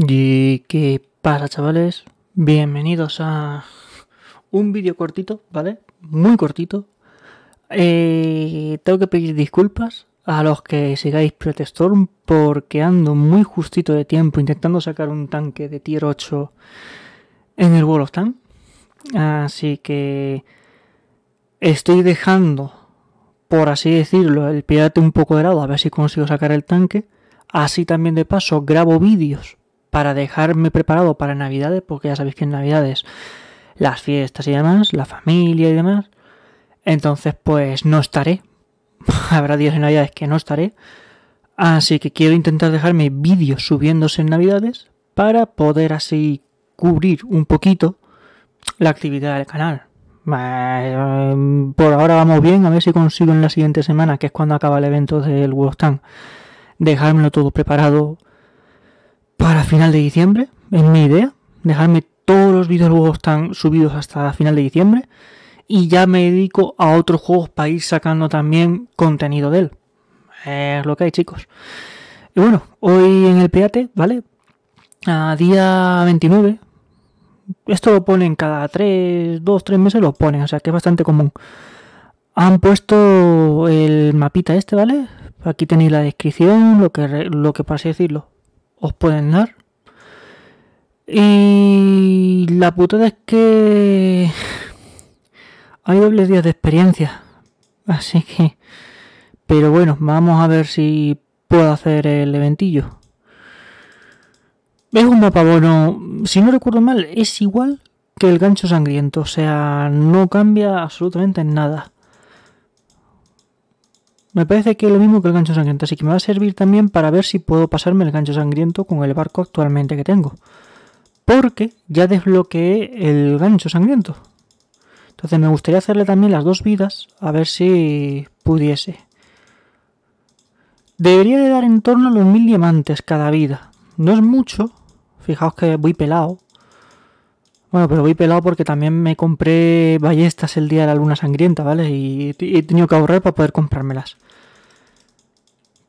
¿Y qué pasa chavales? Bienvenidos a un vídeo cortito, ¿vale? Muy cortito. Eh, tengo que pedir disculpas a los que sigáis storm porque ando muy justito de tiempo intentando sacar un tanque de tier 8 en el World of Así que estoy dejando, por así decirlo, el pirate un poco de lado a ver si consigo sacar el tanque. Así también de paso grabo vídeos para dejarme preparado para Navidades, porque ya sabéis que en Navidades las fiestas y demás, la familia y demás, entonces pues no estaré. Habrá días en Navidades que no estaré. Así que quiero intentar dejarme vídeos subiéndose en Navidades para poder así cubrir un poquito la actividad del canal. Por ahora vamos bien, a ver si consigo en la siguiente semana, que es cuando acaba el evento del Stand, dejármelo todo preparado, para final de diciembre, es mi idea, dejarme todos los videojuegos están subidos hasta final de diciembre y ya me dedico a otros juegos para ir sacando también contenido de él. Es lo que hay, chicos. Y bueno, hoy en el Peate, ¿vale? A día 29. Esto lo ponen cada 3, 2, 3 meses lo ponen, o sea que es bastante común. Han puesto el mapita este, ¿vale? Aquí tenéis la descripción, lo que, lo que decirlo, os pueden dar. Y la putada es que hay dobles días de experiencia. Así que... Pero bueno, vamos a ver si puedo hacer el eventillo. Es un mapa bueno, si no recuerdo mal, es igual que el gancho sangriento, o sea, no cambia absolutamente nada. Me parece que es lo mismo que el gancho sangriento, así que me va a servir también para ver si puedo pasarme el gancho sangriento con el barco actualmente que tengo. Porque ya desbloqueé el gancho sangriento. Entonces me gustaría hacerle también las dos vidas, a ver si pudiese. Debería de dar en torno a los mil diamantes cada vida. No es mucho, fijaos que voy pelado. Bueno, pero voy pelado porque también me compré ballestas el día de la luna sangrienta, ¿vale? Y he tenido que ahorrar para poder comprármelas.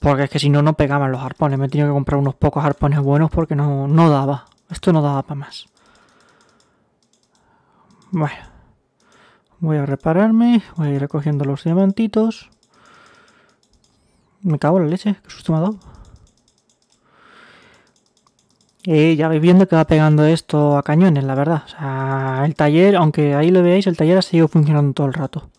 Porque es que si no, no pegaban los arpones. Me he tenido que comprar unos pocos arpones buenos porque no, daba. Esto no daba para más. Bueno. Voy a repararme. Voy a ir recogiendo los diamantitos. Me cago en la leche. Qué susto me ha dado. Eh, ya vais viendo que va pegando esto a cañones, la verdad. O sea, el taller, aunque ahí lo veáis, el taller ha seguido funcionando todo el rato.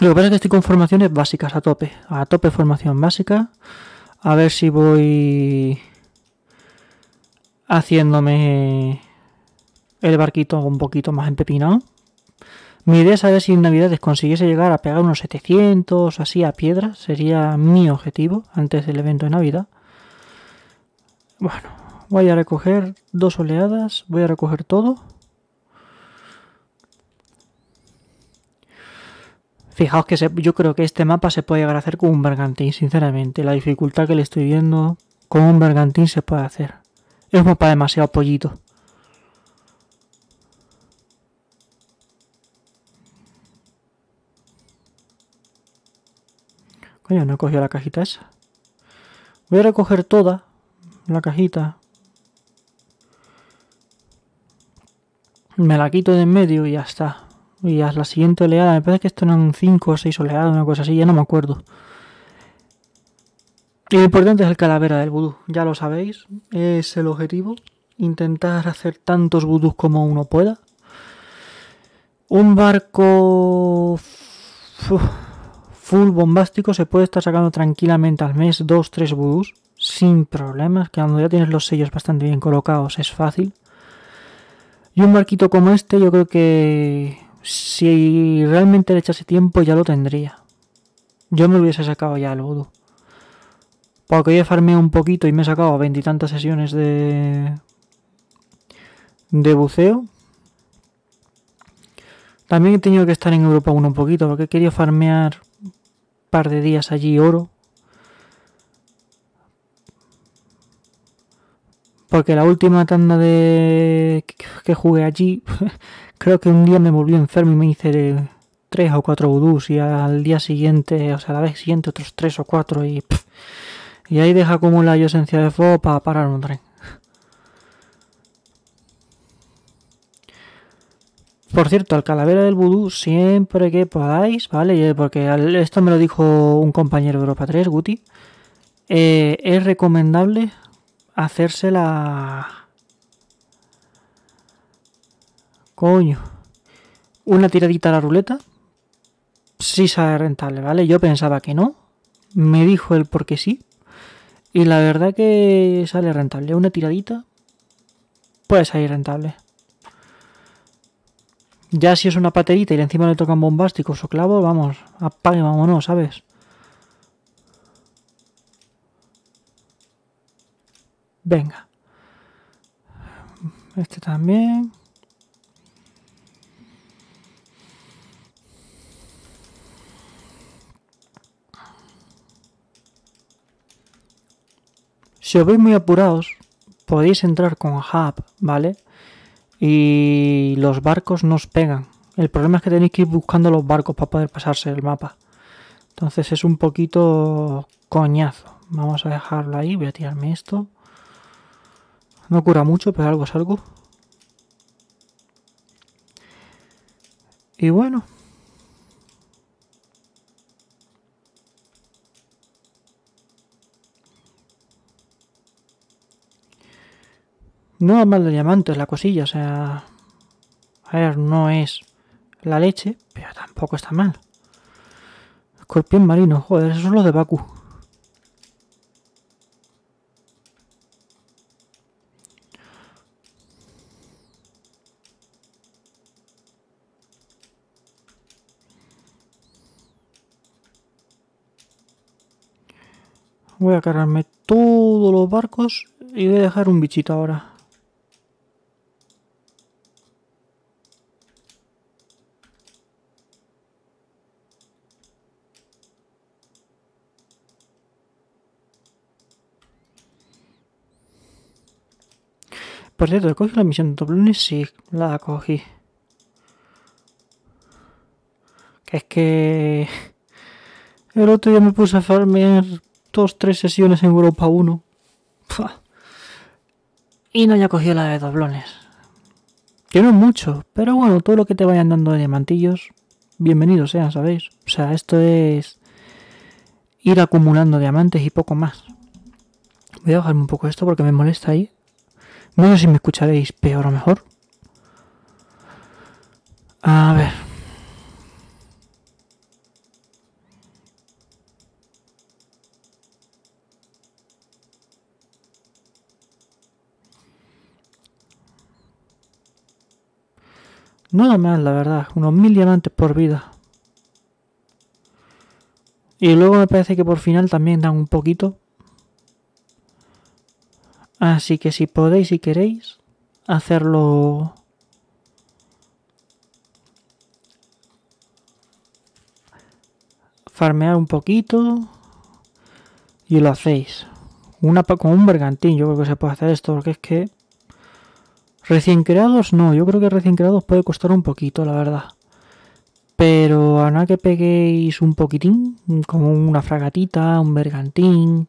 Lo que pasa es que estoy con formaciones básicas a tope. A tope formación básica. A ver si voy haciéndome el barquito un poquito más empepinado. Mi idea es saber si en Navidades consiguiese llegar a pegar unos 700 así a piedra. Sería mi objetivo antes del evento de Navidad. Bueno, voy a recoger dos oleadas. Voy a recoger todo. Fijaos que yo creo que este mapa se puede llegar a hacer con un bergantín, sinceramente. La dificultad que le estoy viendo, con un bergantín se puede hacer. Es un mapa demasiado pollito. Coño, no he cogido la cajita esa. Voy a recoger toda la cajita. Me la quito de en medio y ya está. Y a la siguiente oleada, me parece que esto eran 5 o 6 oleadas, una cosa así, ya no me acuerdo. lo importante es el calavera del vudú, ya lo sabéis, es el objetivo. Intentar hacer tantos vudús como uno pueda. Un barco full bombástico se puede estar sacando tranquilamente al mes 2-3 vudús sin problemas, que cuando ya tienes los sellos bastante bien colocados es fácil. Y un barquito como este yo creo que si realmente le echase tiempo ya lo tendría. Yo me hubiese sacado ya el voodoo. Porque he farmeado un poquito y me he sacado veintitantas sesiones de... de buceo. También he tenido que estar en Europa 1 un poquito porque he querido farmear un par de días allí oro Porque la última tanda de que jugué allí, creo que un día me volví enfermo y me hice tres o cuatro vudús y al día siguiente, o sea, a la vez siguiente otros tres o cuatro y... y ahí deja acumular yo esencia de fuego para parar un tren. Por cierto, al calavera del vudú siempre que podáis, ¿vale? Eh, porque esto me lo dijo un compañero de Europa 3, Guti. Eh, es recomendable hacérsela... Coño. Una tiradita a la ruleta. Sí sale rentable, ¿vale? Yo pensaba que no. Me dijo el por qué sí. Y la verdad que sale rentable. Una tiradita puede salir rentable. Ya si es una paterita y encima le tocan bombásticos o clavos, vamos, apague, vámonos, ¿sabes? Venga. Este también. Si os veis muy apurados, podéis entrar con Hub, ¿vale? Y los barcos nos pegan. El problema es que tenéis que ir buscando los barcos para poder pasarse el mapa. Entonces es un poquito coñazo. Vamos a dejarlo ahí. Voy a tirarme esto. No cura mucho, pero algo es algo. Y bueno. No es mal de diamantes la cosilla, o sea... A ver, no es la leche, pero tampoco está mal. Escorpión marino, joder, esos son los de Baku. Voy a cargarme todos los barcos y voy a dejar un bichito ahora. Por cierto, ¿cogí la misión de doblones? Sí, la cogí. Que es que... El otro día me puse a farmear dos, tres sesiones en Europa 1. Y no haya cogido la de doblones. Que no es mucho, pero bueno, todo lo que te vayan dando de diamantillos, Bienvenido sea, ¿sabéis? O sea, esto es ir acumulando diamantes y poco más. Voy a bajarme un poco esto porque me molesta ahí. No sé si me escucharéis peor o mejor. A ver. da más, la verdad. Unos mil diamantes por vida. Y luego me parece que por final también dan un poquito. Así que si podéis y queréis hacerlo... Farmear un poquito y lo hacéis. Una, con un bergantín yo creo que se puede hacer esto porque es que Recién creados no, yo creo que recién creados puede costar un poquito, la verdad. Pero a nada que peguéis un poquitín, como una fragatita, un bergantín,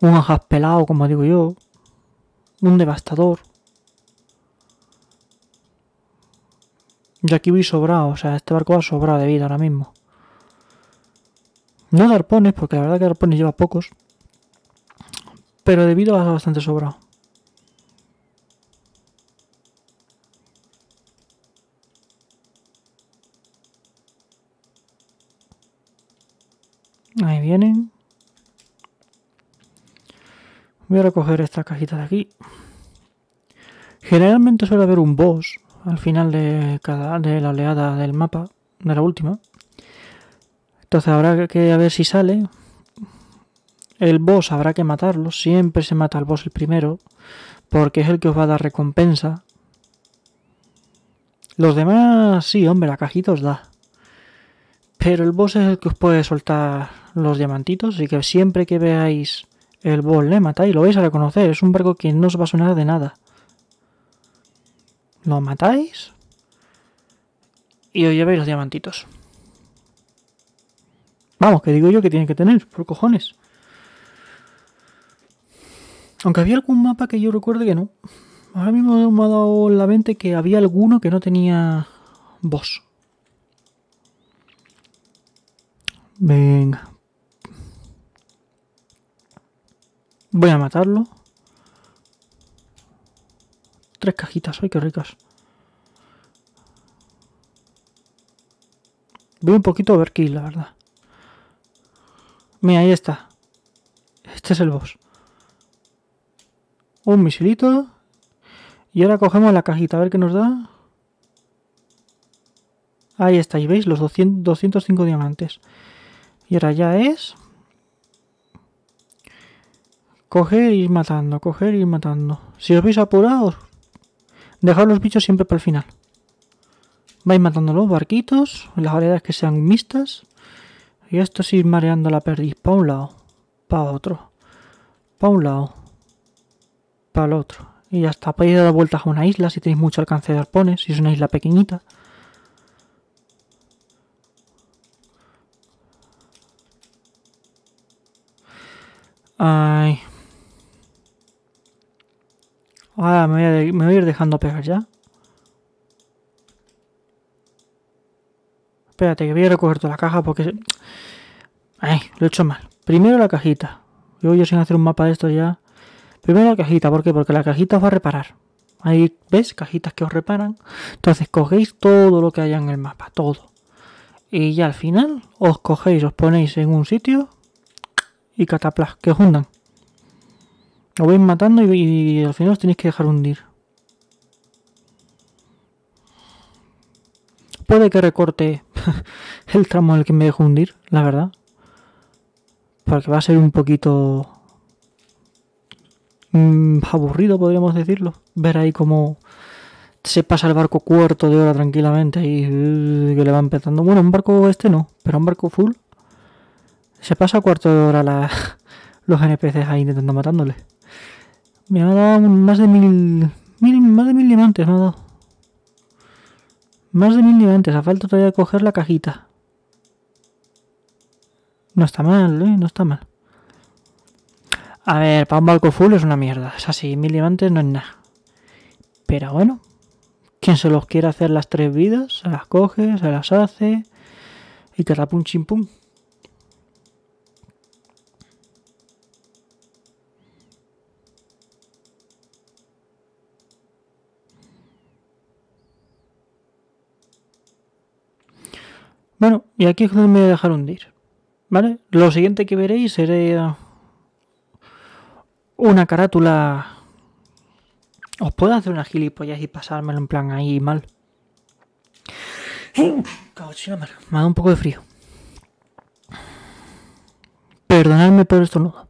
un ajas pelado, como digo yo, un devastador. Ya aquí voy sobrado, o sea, este barco va sobrado de vida ahora mismo. No de arpones, porque la verdad que arpones lleva pocos. Pero de vida va bastante sobrado. Voy a recoger esta cajita de aquí. Generalmente suele haber un boss al final de, cada, de la oleada del mapa, de la última. Entonces habrá que a ver si sale. El boss habrá que matarlo. Siempre se mata al boss el primero. Porque es el que os va a dar recompensa. Los demás, sí, hombre, la cajita os da. Pero el boss es el que os puede soltar los diamantitos. Así que siempre que veáis el le matáis, lo vais a reconocer, es un barco que no os va a sonar de nada. Lo matáis y os lleváis los diamantitos. Vamos, que digo yo que tiene que tener, por cojones. Aunque había algún mapa que yo recuerde que no. Ahora mismo me ha dado la mente que había alguno que no tenía boss. Venga, Voy a matarlo. Tres cajitas, ay, qué ricas. Voy un poquito overkill, la verdad. Mira, ahí está. Este es el boss. Un misilito. Y ahora cogemos la cajita, a ver qué nos da. Ahí está, y veis los 205 diamantes. Y ahora ya es... Coger y ir matando, coger y ir matando. Si os veis apurados, dejad los bichos siempre para el final. Vais matando los barquitos, las variedades que sean mixtas. Y esto es ir mareando la perdiz para un lado, para otro, para un lado, para el otro. Y ya está, podéis dar vueltas a una isla si tenéis mucho alcance de arpones, si es una isla pequeñita. Ay, Ahora me voy a, ir dejando pegar ya. Espérate, que voy a recoger toda la caja porque... lo he hecho mal. Primero la cajita. Yo, yo sin hacer un mapa de esto ya. Primero la cajita, ¿por qué? Porque la cajita os va a reparar. Ahí ves cajitas que os reparan. Entonces cogéis todo lo que haya en el mapa, todo. Y ya al final os cogéis, os ponéis en un sitio y cataplas, que os hundan. Lo vais matando y, al final os tenéis que dejar hundir. Puede que recorte el tramo en el que me dejo hundir, la verdad. Porque va a ser un poquito mm, aburrido, podríamos decirlo. Ver ahí cómo se pasa el barco cuarto de hora tranquilamente y uh, que le va empezando. Bueno, un barco este no, pero un barco full. Se pasa cuarto de hora los NPCs ahí intentando matándole. Me ha dado más de mil, más de mil diamantes me ha dado. Más de mil diamantes. A falta todavía de coger la cajita. No está mal, ¿eh? No está mal. A ver, para un barco full es una mierda. Es así, mil diamantes no es nada. Pero bueno, quien se los quiera hacer las tres vidas, se las coge, se las hace y que rapa un chimpum. Bueno, y aquí es donde me voy a dejar hundir. ¿Vale? Lo siguiente que veréis será una carátula. Os puedo hacer una gilipollas y pasármelo en plan ahí mal. me ha dado un poco de frío. Perdonadme por esto, nudo.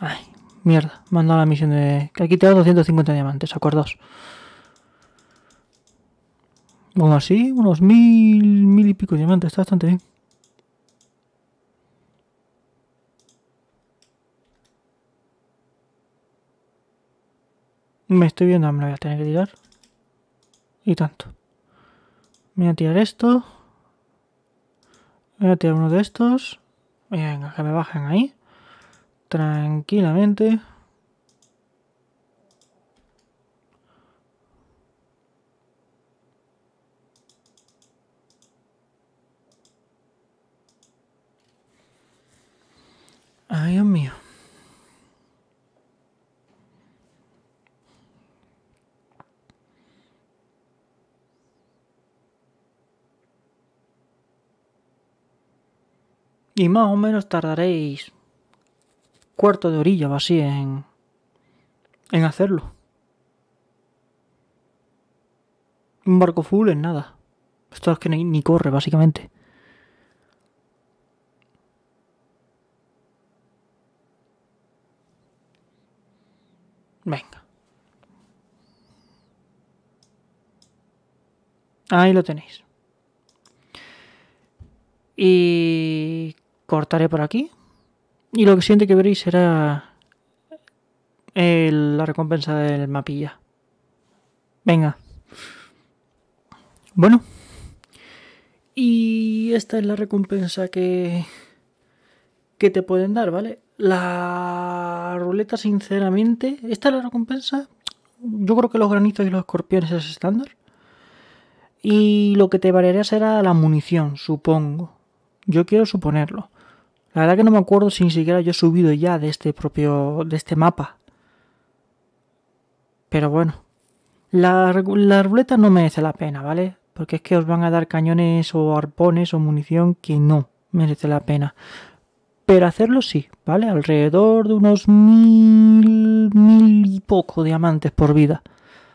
Ay, mierda. han dado la misión de... Que aquí te 250 diamantes, acordaos. Bueno, así, unos mil, mil y pico diamantes, está bastante bien. Me estoy viendo, me voy a tener que tirar. Y tanto. voy a tirar esto. voy a tirar uno de estos. Venga, que me bajen ahí. Tranquilamente. Ay, Dios mío. Y más o menos tardaréis cuarto de orilla o así en, en hacerlo. Un barco full en nada. Esto es que ni, ni corre, básicamente. Venga. Ahí lo tenéis. Y cortaré por aquí. Y lo que siguiente que veréis será la recompensa del mapilla. Venga. Bueno. Y esta es la recompensa que, que te pueden dar, ¿vale? La ruleta, sinceramente, ¿esta es la recompensa? Yo creo que los granitos y los escorpiones es estándar. Y lo que te variaría será la munición, supongo. Yo quiero suponerlo. La verdad que no me acuerdo si ni siquiera yo he subido ya de este propio. de este mapa. Pero bueno. La, la ruleta no merece la pena, ¿vale? Porque es que os van a dar cañones o arpones o munición que no merece la pena pero hacerlo sí, ¿vale? Alrededor de unos mil, mil y poco diamantes por vida.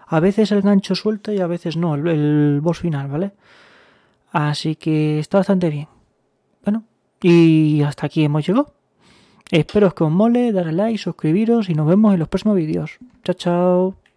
A veces el gancho suelta y a veces no, el, el boss final, ¿vale? Así que está bastante bien. Bueno, y hasta aquí hemos llegado. Espero que os mole, darle like, suscribiros y nos vemos en los próximos vídeos. Chao, chao.